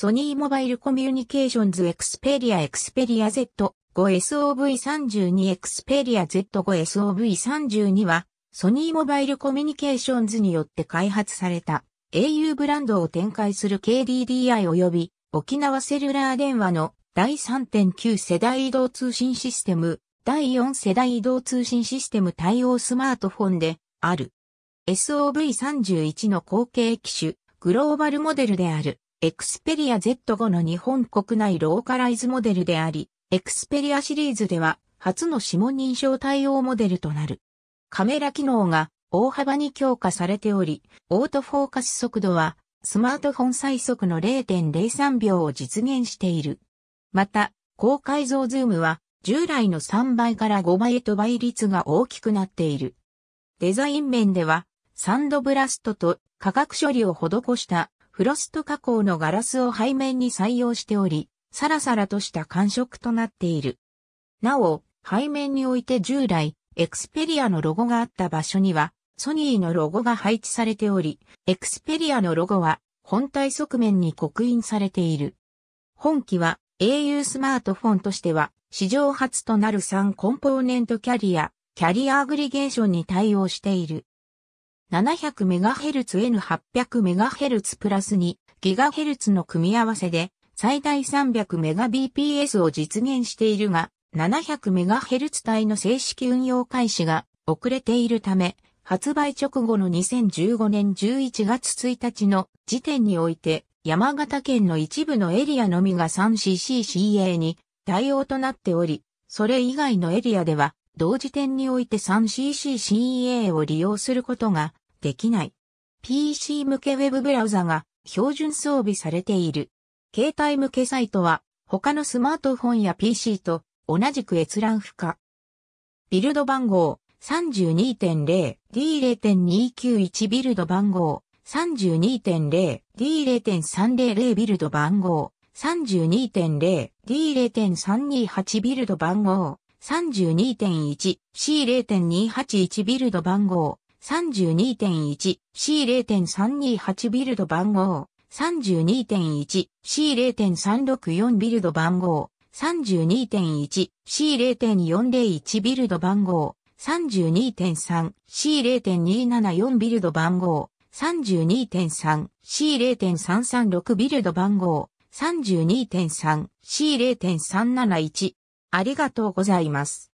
ソニーモバイルコミュニケーションズエクスペリアエクスペリア Z5 SOV32 エクスペリア Z5 SOV32 はソニーモバイルコミュニケーションズによって開発された au ブランドを展開する KDDI 及び沖縄セルラー電話の第3.9世代移動通信システム、第4世代移動通信システム対応スマートフォンである。SOV31 の後継機種、グローバルモデルである。エクスペリア Z5 の日本国内ローカライズモデルであり、エクスペリアシリーズでは初の指紋認証対応モデルとなる。カメラ機能が大幅に強化されており、オートフォーカス速度はスマートフォン最速の0.03秒を実現している。また、高解像ズームは従来の3倍から5倍へと倍率が大きくなっている。デザイン面ではサンドブラストと価格処理を施したフロスト加工のガラスを背面に採用しており、サラサラとした感触となっている。なお、背面において従来、エクスペリアのロゴがあった場所には、ソニーのロゴが配置されており、エクスペリアのロゴは本体側面に刻印されている。本機は au スマートフォンとしては史上初となる3コンポーネントキャリア、キャリアアグリゲーションに対応している。700MHz-N800MHz プラス 2GHz の組み合わせで最大 300Mbps を実現しているが、700MHz 帯の正式運用開始が遅れているため、発売直後の2015年11月1日の時点において、山形県の一部のエリアのみが 3CCCA に対応となっており、それ以外のエリアでは、同時点において 3CCCA を利用することができない。PC 向けウェブブラウザが標準装備されている。携帯向けサイトは他のスマートフォンや PC と同じく閲覧不可。ビルド番号 32.0D0.291 ビルド番号 32.0D0.300 ビルド番号 32.0D0.328 ビルド番号 32.1C0.281 ビルド番号32.1、C0.328 ビルド番号、32.1、C0.364 ビルド番号、32.1、C0.401 ビルド番号、32.3、C0.274 ビルド番号、32.3、C0.336 ビルド番号、32.3、C0.371。ありがとうございます。